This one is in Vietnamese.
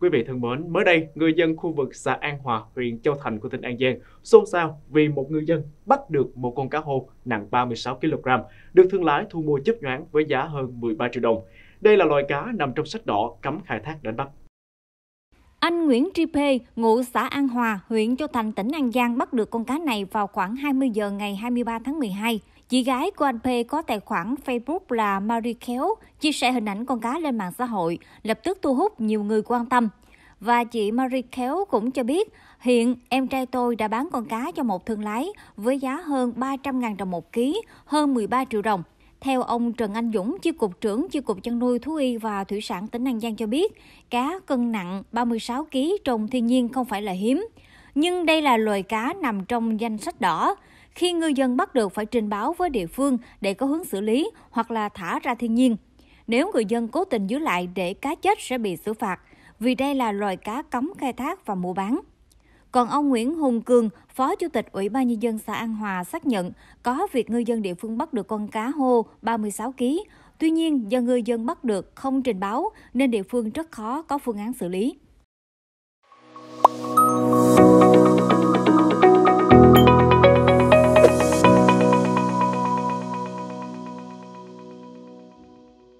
Quý vị thân mến, mới đây, người dân khu vực xã An Hòa, huyện Châu Thành của tỉnh An Giang xôn xao vì một người dân bắt được một con cá hô nặng 36 kg, được thương lái thu mua chấp nhoáng với giá hơn 13 triệu đồng. Đây là loài cá nằm trong sách đỏ cấm khai thác đánh bắt. Anh Nguyễn Tri Phê, ngụ xã An Hòa, huyện Châu Thành, tỉnh An Giang bắt được con cá này vào khoảng 20 giờ ngày 23 tháng 12. Chị gái của anh Phê có tài khoản Facebook là Marie Khéo, chia sẻ hình ảnh con cá lên mạng xã hội, lập tức thu hút nhiều người quan tâm. Và chị Marie Khéo cũng cho biết, hiện em trai tôi đã bán con cá cho một thương lái với giá hơn 300.000 đồng một ký, hơn 13 triệu đồng. Theo ông Trần Anh Dũng, chi cục trưởng chi cục chăn nuôi thú y và thủy sản tỉnh An Giang cho biết, cá cân nặng 36 kg trong thiên nhiên không phải là hiếm, nhưng đây là loài cá nằm trong danh sách đỏ. Khi ngư dân bắt được phải trình báo với địa phương để có hướng xử lý hoặc là thả ra thiên nhiên. Nếu người dân cố tình giữ lại để cá chết sẽ bị xử phạt, vì đây là loài cá cấm khai thác và mua bán. Còn ông Nguyễn Hùng Cường, Phó Chủ tịch Ủy ban Nhân dân xã An Hòa xác nhận có việc ngư dân địa phương bắt được con cá hô 36 kg. Tuy nhiên, do ngư dân bắt được không trình báo nên địa phương rất khó có phương án xử lý.